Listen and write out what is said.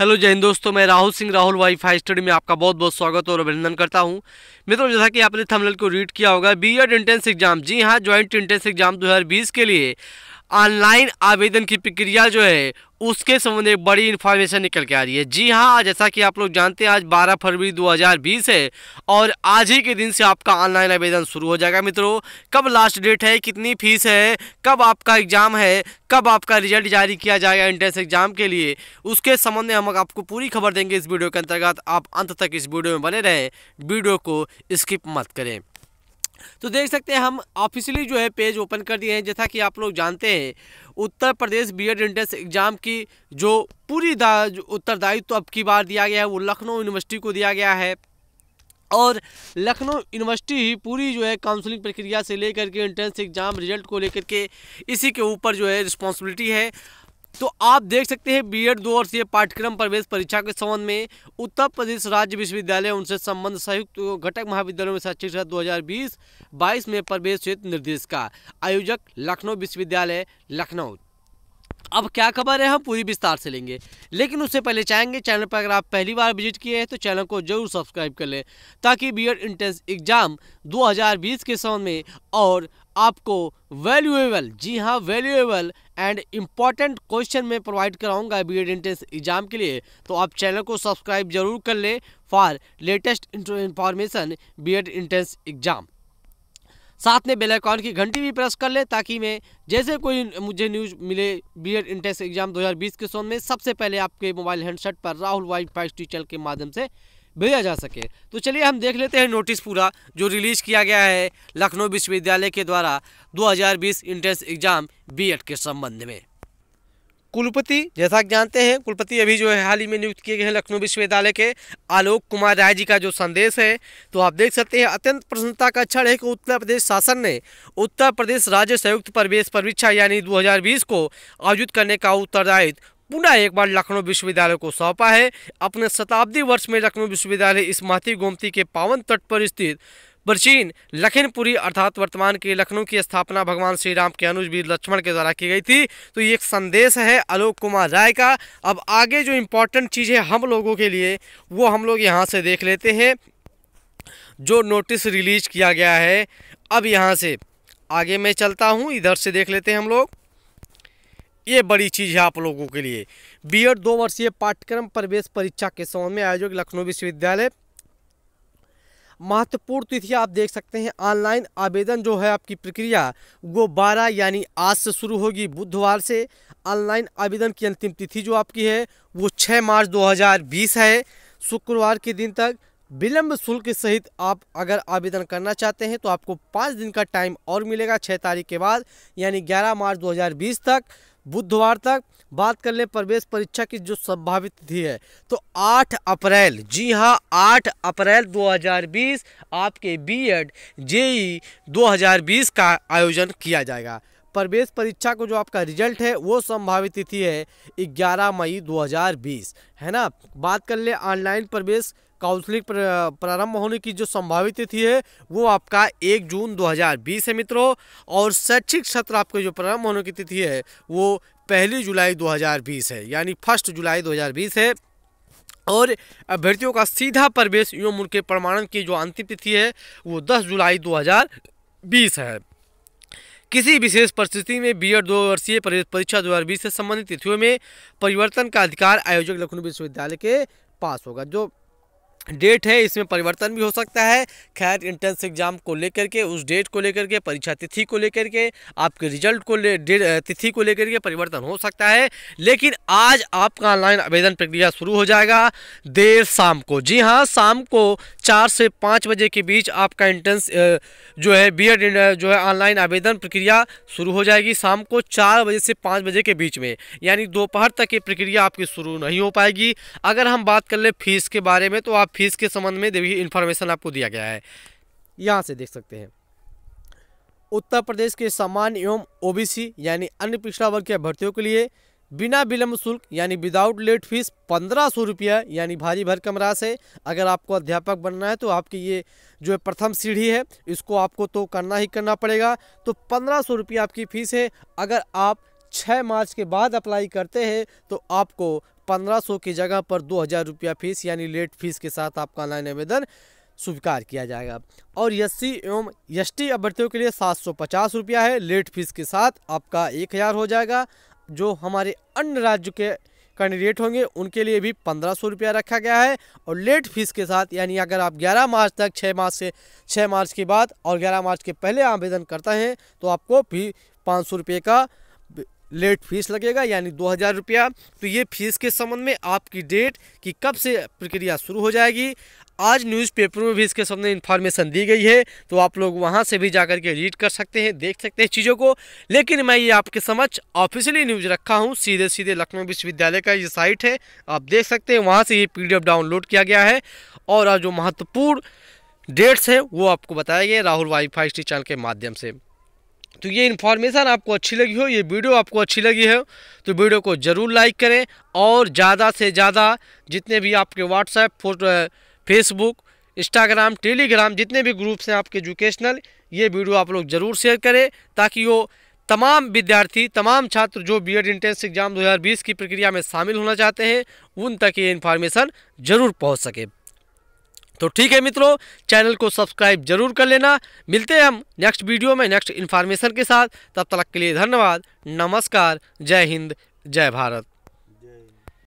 hello जय हिंद दोस्तों मैं राहुल सिंह राहुल वाईफाई स्टडी में आपका बहुत बहुत स्वागत और अभिनंदन करता हूं मित्रों जैसा कि आपने थंबनेल को रीड किया होगा बी एड एंट्रेंस एग्जाम जी हां ज्वाइंट एंट्रेंस एग्जाम 2020 के लिए ऑनलाइन आवेदन की प्रक्रिया जो है उसके संबंध में बड़ी इन्फॉर्मेशन निकल के आ रही है जी हाँ आज जैसा कि आप लोग जानते हैं आज 12 फरवरी 2020 है और आज ही के दिन से आपका ऑनलाइन आवेदन शुरू हो जाएगा मित्रों कब लास्ट डेट है कितनी फीस है कब आपका एग्ज़ाम है कब आपका रिजल्ट जारी किया जाएगा एंट्रेंस एग्जाम के लिए उसके संबंध में हम आपको पूरी खबर देंगे इस वीडियो के अंतर्गत आप अंत तक इस वीडियो में बने रहें वीडियो को स्किप मत करें तो देख सकते हैं हम ऑफिशियली जो है पेज ओपन कर दिए हैं जैसा कि आप लोग जानते हैं Uttar Pradesh B Ed entrance exam की जो पूरी उत्तरदायित्व तो अब की बार दिया गया है वो लखनऊ यूनिवर्सिटी को दिया गया है और लखनऊ यूनिवर्सिटी ही पूरी जो है काउंसलिंग प्रक्रिया से लेकर के एंट्रेंस एग्ज़ाम रिजल्ट को लेकर के इसी के ऊपर जो है रिस्पॉन्सिबिलिटी है तो आप देख सकते हैं बी एड दो वर्षीय पाठ्यक्रम प्रवेश परीक्षा के संबंध में उत्तर प्रदेश राज्य विश्वविद्यालय उनसे संबंध संयुक्त घटक महाविद्यालयों में शैक्षिक सत्र 2020-22 में प्रवेश क्षेत्र निर्देश का आयोजक लखनऊ विश्वविद्यालय लखनऊ अब क्या खबर है हम पूरी विस्तार से लेंगे लेकिन उससे पहले चाहेंगे चैनल पर अगर आप पहली बार विजिट किए हैं तो चैनल को जरूर सब्सक्राइब कर लें ताकि बी एड इंट्रेंस एग्ज़ाम 2020 के समय में और आपको वैल्यूएबल जी हाँ वैल्यूएबल एंड इम्पॉर्टेंट क्वेश्चन मैं प्रोवाइड कराऊंगा बी एड एंट्रेंस एग्जाम के लिए तो आप चैनल को सब्सक्राइब जरूर कर ले for latest information B Ed entrance exam साथ में बेल आइकॉन की घंटी भी प्रेस कर ले ताकि मैं जैसे कोई मुझे न्यूज मिले बी एड एंट्रेंस एग्जाम 2020 के सोन में सबसे पहले आपके मोबाइल हैंडसेट पर राहुल वाई फाइव चैनल के माध्यम से भेजा जा सके तो चलिए हम देख लेते हैं नोटिस पूरा जो रिलीज़ किया गया है लखनऊ विश्वविद्यालय के द्वारा 2020 इंट्रेंस एग्ज़ाम बीएड के संबंध में कुलपति जैसा कि जानते हैं कुलपति अभी जो है हाल ही में नियुक्त किए गए हैं लखनऊ विश्वविद्यालय के आलोक कुमार राय जी का जो संदेश है तो आप देख सकते हैं अत्यंत प्रसन्नता का क्षण है कि उत्तर प्रदेश शासन ने उत्तर प्रदेश राज्य संयुक्त प्रवेश परीक्षा यानी 2020 को आयोजित करने का उत्तरदायित्व पुनः एक बार लखनऊ विश्वविद्यालय को सौंपा है अपने शताब्दी वर्ष में लखनऊ विश्वविद्यालय इस माथी गोमती के पावन तट पर स्थित प्राचीन लखनपुरी अर्थात वर्तमान के लखनऊ की स्थापना भगवान श्री राम के अनुज वीर लक्ष्मण के द्वारा की गई थी तो ये एक संदेश है आलोक कुमार राय का अब आगे जो इम्पोर्टेंट चीज़ है हम लोगों के लिए वो हम लोग यहाँ से देख लेते हैं जो नोटिस रिलीज किया गया है अब यहाँ से आगे मैं चलता हूँ इधर से देख लेते हैं हम लोग ये बड़ी चीज़ है आप लोगों के लिए बीएड दो वर्षीय पाठ्यक्रम प्रवेश परीक्षा के समय में आयोजित लखनऊ विश्वविद्यालय महत्वपूर्ण तिथि आप देख सकते हैं ऑनलाइन आवेदन जो है आपकी प्रक्रिया वो बारह यानी आज से शुरू होगी बुधवार से ऑनलाइन आवेदन की अंतिम तिथि जो आपकी है वो 6 मार्च 2020 है शुक्रवार के दिन तक विलम्ब शुल्क सहित आप अगर आवेदन करना चाहते हैं तो आपको पाँच दिन का टाइम और मिलेगा छः तारीख के बाद यानी ग्यारह मार्च 2020 तक बुधवार तक बात कर लें प्रवेश परीक्षा की जो संभावित तिथि है तो 8 अप्रैल जी हां 8 अप्रैल 2020 आपके बीएड जेई 2020 का आयोजन किया जाएगा प्रवेश परीक्षा को जो आपका रिजल्ट है वो संभावित तिथि है 11 मई 2020 है ना बात कर ले ऑनलाइन प्रवेश काउंसलिंग प्रारंभ होने की जो संभावित तिथि है वो आपका एक जून 2020 है मित्रों और शैक्षिक सत्र आपके जो प्रारंभ होने की तिथि है वो पहली जुलाई 2020 है यानी फर्स्ट जुलाई 2020 है और अभ्यर्थियों का सीधा प्रवेश एवं उनके प्रमाणन की जो अंतिम तिथि है वो 10 जुलाई 2020 है किसी विशेष परिस्थिति में बीएड दो वर्षीय प्रवेश परीक्षा दो से संबंधित तिथियों में परिवर्तन का अधिकार आयोजक लखनऊ विश्वविद्यालय के पास होगा जो डेट है इसमें परिवर्तन भी हो सकता है खैर इंट्रेंस एग्जाम को लेकर के उस डेट को लेकर के परीक्षा तिथि को लेकर के आपके रिजल्ट को ले तिथि को लेकर के परिवर्तन हो सकता है लेकिन आज आपका ऑनलाइन आवेदन प्रक्रिया शुरू हो जाएगा देर शाम को जी हाँ शाम को चार से पाँच बजे के बीच आपका एंट्रेंस जो है बी जो है ऑनलाइन आवेदन प्रक्रिया शुरू हो जाएगी शाम को चार बजे से पाँच बजे के बीच में यानी दोपहर तक ये प्रक्रिया आपकी शुरू नहीं हो पाएगी अगर हम बात कर ले फीस के बारे में तो आप फीस के संबंध में भी इन्फॉर्मेशन आपको दिया गया है यहाँ से देख सकते हैं उत्तर प्रदेश के सामान्य एवं ओबीसी यानी अन्य पिछड़ा वर्ग के अभ्यर्थियों के लिए बिना विलंब शुल्क यानी विदाउट लेट फीस पंद्रह सौ रुपया यानी भारी भरकम राश है अगर आपको अध्यापक बनना है तो आपकी ये जो है प्रथम सीढ़ी है इसको आपको तो करना ही करना पड़ेगा तो पंद्रह सौ रुपया आपकी फ़ीस है अगर आप छः मार्च के बाद अप्लाई करते हैं तो आपको 1500 की जगह पर दो हज़ार रुपया फीस यानी लेट फीस के साथ आपका ऑनलाइन आवेदन स्वीकार किया जाएगा और एस सी एवं एस टी अभ्यर्थियों के लिए सात सौ पचास रुपया है लेट फीस के साथ आपका एक हज़ार हो जाएगा जो हमारे अन्य राज्य के कैंडिडेट होंगे उनके लिए भी पंद्रह सौ रुपया रखा गया है और लेट फीस के साथ यानी अगर आप ग्यारह मार्च तक छः मार्च से छः मार्च के बाद और ग्यारह मार्च के पहले आवेदन करते हैं तो आपको भी पाँच सौ रुपये का लेट फीस लगेगा यानी दो हज़ार रुपया तो ये फीस के संबंध में आपकी डेट कि कब से प्रक्रिया शुरू हो जाएगी आज न्यूज़पेपर में भी इसके संबंध में इन्फॉर्मेशन दी गई है तो आप लोग वहां से भी जाकर के रीड कर सकते हैं देख सकते हैं चीज़ों को लेकिन मैं ये आपके समक्ष ऑफिशियली न्यूज़ रखा हूँ सीधे सीधे लखनऊ विश्वविद्यालय का ये साइट है आप देख सकते हैं वहाँ से ये पी डाउनलोड किया गया है और जो महत्वपूर्ण डेट्स हैं वो आपको बताया गया राहुल वाईफाई स्टी चैनल के माध्यम से तो ये इन्फॉर्मेशन आपको अच्छी लगी हो ये वीडियो आपको अच्छी लगी हो तो वीडियो को ज़रूर लाइक करें और ज़्यादा से ज़्यादा जितने भी आपके WhatsApp photo Facebook Instagram Telegram जितने भी ग्रुप्स हैं आपके एजुकेशनल ये वीडियो आप लोग ज़रूर शेयर करें ताकि वो तमाम विद्यार्थी तमाम छात्र जो बी एड इंट्रेंस एग्ज़ाम दो की प्रक्रिया में शामिल होना चाहते हैं उन तक ये इन्फॉर्मेशन ज़रूर पहुँच सके तो ठीक है मित्रों चैनल को सब्सक्राइब जरूर कर लेना मिलते हैं हम नेक्स्ट वीडियो में नेक्स्ट इन्फॉर्मेशन के साथ तब तक के लिए धन्यवाद नमस्कार जय हिंद जय भारत